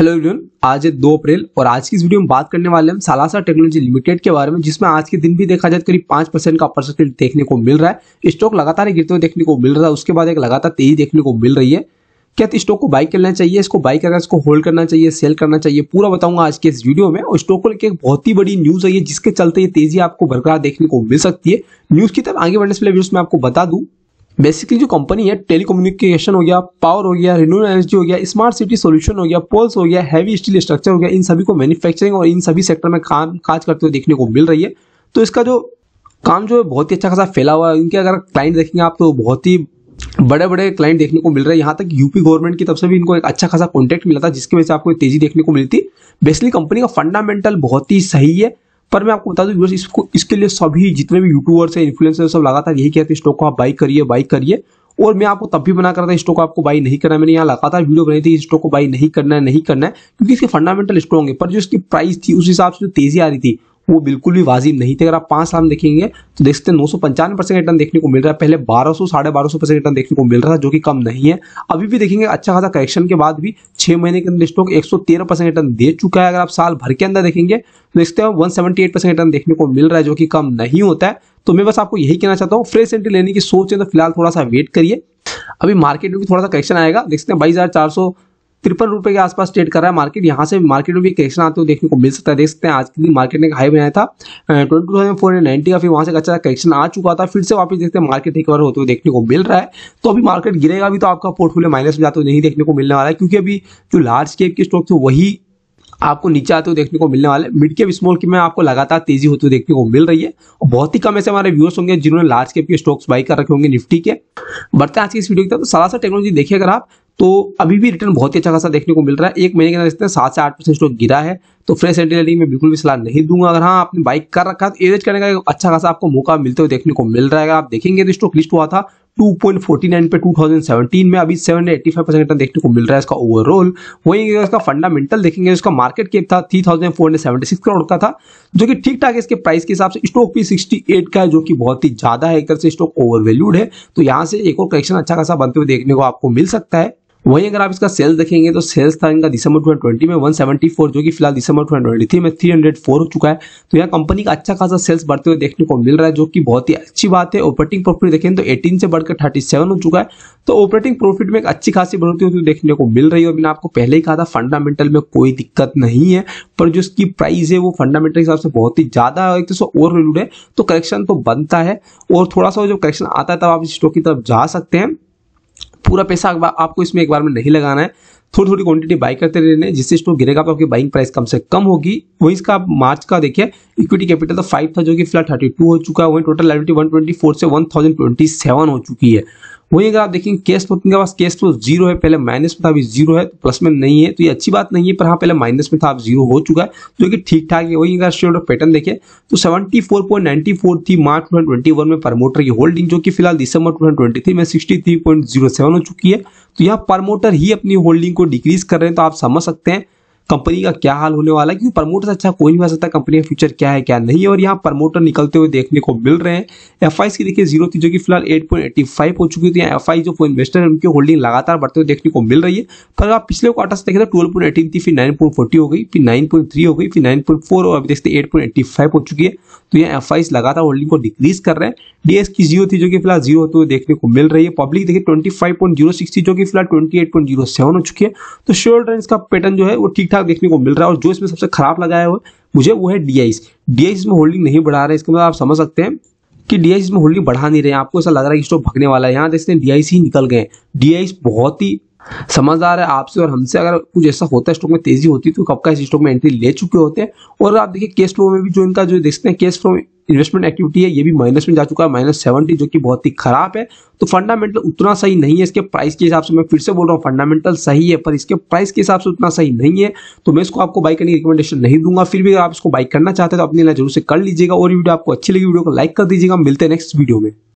hello everyone आज है दो अप्रैल और आज की इस वीडियो में बात करने वाले हम सालासा टेक्नोलॉजी लिमिटेड के बारे में जिसमें आज के दिन भी देखा जाए तो करीब पांच परसेंट का अपर सर्किट देखने को मिल रहा है स्टॉक लगातार गिरते हुए देखने को मिल रहा है उसके बाद एक लगातार तेजी देखने को मिल रही है क्या स्टॉक तो को बाई करना चाहिए इसको बाई करना इसको होल्ड करना चाहिए सेल करना चाहिए पूरा बताऊंगा आज के इस वीडियो में और स्टॉक को लेकर एक बहुत ही बड़ी न्यूज आई है जिसके चलते ये तेजी आपको बरकरार देखने को मिल सकती है न्यूज की तरफ आगे बढ़ने से पहले वीडियो में आपको बता दू बेसिकली जो कंपनी है टेलीकम्युनिकेशन हो गया पावर हो गया रिन्यूएबल एनर्जी हो गया स्मार्ट सिटी सोल्यूशन हो गया पोल्स हो गया हैवी स्टील स्ट्रक्चर हो गया इन सभी को मैन्युफैक्चरिंग और इन सभी सेक्टर में काम काज करते हुए देखने को मिल रही है तो इसका जो काम जो है बहुत ही अच्छा खासा फैला हुआ है इनके अगर क्लाइंट देखेंगे आप तो बहुत ही बड़े बड़े क्लाइंट देखने को मिल रहे हैं यहाँ तक यूपी गवर्नमेंट की तरफ से भी इनको एक अच्छा खासा कॉन्टैक्ट मिला था जिसकी वजह से आपको तेजी देखने को मिलती बेसिकली कंपनी का फंडामेंटल बहुत ही सही है पर मैं आपको बता दूं व्यूअर्स इसको इसके लिए सभी जितने भी यूट्यूबर्स हैं इन्फ्लुएंसर सब लगातार यही कहते हैं स्टॉक को आप बाई करिए बाई करिए और मैं आपको तब भी बना कर रहा था स्टॉक को आपको बाई नहीं करना मैंने यहाँ लगातार वीडियो बनाई थी स्टॉक को बाई नहीं करना है नहीं करना है क्योंकि इसके फंडामेंटल स्ट्रॉन्ग है पर जो इसकी प्राइस थी उस हिसाब से जो तेजी आ रही थी वो बिल्कुल भी वाजिब नहीं थे अगर आप पांच साल में देखेंगे तो देख सकते हैं नौ सौ पंचानवे परसेंट रिटर्न देखने को मिल रहा है पहले बारह सौ साढ़े बारह सौ परसेंट रिटर्न देखने को मिल रहा था जो कि कम नहीं है अभी भी देखेंगे अच्छा खासा करेक्शन के बाद भी छह महीने के अंदर स्टॉक एक सौ तेरह परसेंट रिटर्न दे चुका है अगर आप साल भर के अंदर देखेंगे तो देखते हैं one seventy eight percent return देखने को मिल रहा है जो कि कम नहीं होता है तो मैं बस आपको यही कहना चाहता हूँ फ्रेश एंट्री लेने की सोच है तो फिलहाल थोड़ा सा वेट करिए अभी मार्केट में भी थोड़ा सा करेक्शन आएगा देख सकते हैं बाईस हजार चार सौ तिरपन रुपए के आसपास ट्रेड कर रहा है मार्केट यहाँ से मार्केट में भी करेक्शन आते हुए देखने को मिल सकता है देख सकते हैं आज के दिन मार्केट ने हाई बनाया था twenty two thousand four ninety का फिर वहाँ से अच्छा करेक्शन आ चुका था फिर से वापस देखते हैं मार्केट रिकवर होते हुए देखने को मिल रहा है तो अभी मार्केट गिरेगा भी तो आपका पोर्टफोलियो माइनस में जाते हुए नहीं देखने को मिलने वाला है क्योंकि अभी जो लार्ज केप के स्टॉक थे वही आपको नीचे आते हुए देखने को मिलने वाले मिड कैप स्मॉल कैप में आपको लगातार तेजी होती हुई देखने को मिल रही है और बहुत ही कम ऐसे हमारे व्यूअर्स होंगे जिन्होंने लार्ज कैप के स्टॉक्स बाई कर रखे होंगे निफ्टी के बढ़ते हैं आज की इस वीडियो की तरफ तो सा टेक्नोलॉजी देखिए अगर आप तो अभी भी रिटर्न बहुत ही अच्छा खासा देखने को मिल रहा है एक महीने के अंदर इसने सात से आठ परसेंट स्टॉक तो गिरा है तो फ्रेश एंट्री में बिल्कुल भी सलाह नहीं दूंगा अगर हाँ आपने बाइक कर रखा है तो एवरेज करने का अच्छा खासा आपको मौका मिलते हुए देखने को मिल रहा है आप देखेंगे तो स्टॉक लिस्ट हुआ था 2.49 पे 2017 में अभी 785 परसेंट रिटर्न देखने को मिल रहा है इसका ओवरऑल वहीं इसका फंडामेंटल देखेंगे इसका मार्केट कैप था 3476 करोड़ का था जो कि ठीक ठाक इसके प्राइस के हिसाब से स्टॉक भी 68 का है जो कि बहुत ही ज्यादा है एक तरह से स्टॉक ओवर है तो यहाँ से एक और कलेक्शन अच्छा खासा बनते हुए देखने को आपको मिल सकता है वहीं अगर आप इसका सेल्स देखेंगे तो सेल्स था इनका दिसंबर 2020 में 174 जो कि फिलहाल दिसंबर 2023 में 304 हो चुका है तो यहाँ कंपनी का अच्छा खासा सेल्स बढ़ते हुए देखने को मिल रहा है जो कि बहुत ही अच्छी बात है ऑपरेटिंग प्रॉफिट देखें तो 18 से बढ़कर 37 हो चुका है तो ऑपरेटिंग प्रॉफिट में एक अच्छी खासी बढ़ोतरी होती देखने को मिल रही है और मैंने आपको पहले ही कहा था फंडामेंटल में कोई दिक्कत नहीं है पर जो इसकी प्राइस है वो फंडामेंटल के हिसाब से बहुत ही ज़्यादा है एक तो ओवर वैल्यूड है तो करेक्शन तो बनता है और थोड़ा सा जो करेक्शन आता है तब आप स्टॉक की तरफ जा सकते हैं पूरा पैसा आपको इसमें एक बार में नहीं लगाना है थोड़ी थोड़ी क्वांटिटी बाई करते रहने जिससे स्टॉक गिरेगा आपकी बाइंग प्राइस कम से कम होगी वही इसका आप मार्च का देखिए इक्विटी कैपिटल तो फाइव था जो कि फिलहाल थर्टी टू हो चुका है वही total liability one twenty four से वन थाउजेंड ट्वेंटी सेवन हो चुकी है वहीं अगर आप देखेंगे कैश फ्लो के पास कैश फ्लो जीरो है पहले माइनस में था अभी जीरो है तो प्लस में नहीं है तो ये अच्छी बात नहीं है पर हाँ पहले माइनस में था अब जीरो हो चुका है जो कि ठीक ठाक है वही अगर शेयर पैटर्न देखें तो 74.94 थी मार्च 2021 में प्रमोटर की होल्डिंग जो कि फिलहाल दिसंबर 2023 में सेवन हो चुकी है तो यहाँ प्रमोटर ही अपनी होल्डिंग को डिक्रीज कर रहे हैं तो आप समझ सकते हैं कंपनी का क्या हाल होने वाला है क्योंकि प्रमोटर से अच्छा कोई नहीं बता सकता कंपनी का फ्यूचर क्या है क्या नहीं है और यहाँ प्रमोटर निकलते हुए देखने को मिल रहे हैं एफ की देखिए जीरो थी जो कि फिलहाल एट पॉइंट एट्टी फाइव हो चुकी थी एफ आई जो इन्वेस्टर है उनकी होल्डिंग लगातार बढ़ते हुए देखने को मिल रही है पर आप पिछले क्वार्टर से देखें तो ट्वेल्व थी फिर नाइन पॉइंट फोर्टी हो गई फिर नाइन पॉइंट थ्री हो गई फिर नाइन पॉइंट फोर और अभी देखते एट पॉइंट एट्टी फाइव हो चुकी है तो यहाँ एफ लगातार होल्डिंग को डिक्रीज कर रहे हैं डीएस की जीरो थी जो कि फिलहाल जीरो होते हुए देखने को मिल रही है पब्लिक देखिए twenty five point zero six थी जो कि फिलहाल twenty eight point zero seven हो चुकी है तो शेयर इसका पैटर्न जो है वो ठीक ठाक अच्छा देखने को मिल रहा है और जो इसमें सबसे खराब लगा है मुझे वो है डी आई में होल्डिंग नहीं बढ़ा रहा है इसके मतलब आप समझ सकते हैं कि डी आई में होल्डिंग बढ़ा नहीं रहे आपको ऐसा लग रहा है कि स्टॉक भगने वाला है यहाँ देखते हैं डी ही निकल गए डी बहुत ही समझदार है आपसे और हमसे अगर कुछ ऐसा होता है स्टॉक में तेजी होती तो कब का इस स्टॉक में एंट्री ले चुके होते हैं और आप देखिए केस फ्लो में भी जो इनका जो देखते हैं केस फ्लो इन्वेस्टमेंट एक्टिविटी है ये भी माइनस में जा चुका है माइनस सेवेंटी जो कि बहुत ही खराब है तो फंडामेंटल उतना सही नहीं है इसके प्राइस के हिसाब से मैं फिर से बोल रहा हूँ फंडामेंटल सही है पर इसके प्राइस के हिसाब से उतना सही नहीं है तो मैं इसको आपको बाइक करने की रिकमेंडेशन नहीं दूंगा फिर भी आप इसको बाइक करना चाहते हैं तो अपने लिए जरूर से कर लीजिएगा और वीडियो आपको अच्छी लगी वीडियो को लाइक कर दीजिएगा मिलते हैं नेक्स्ट वीडियो में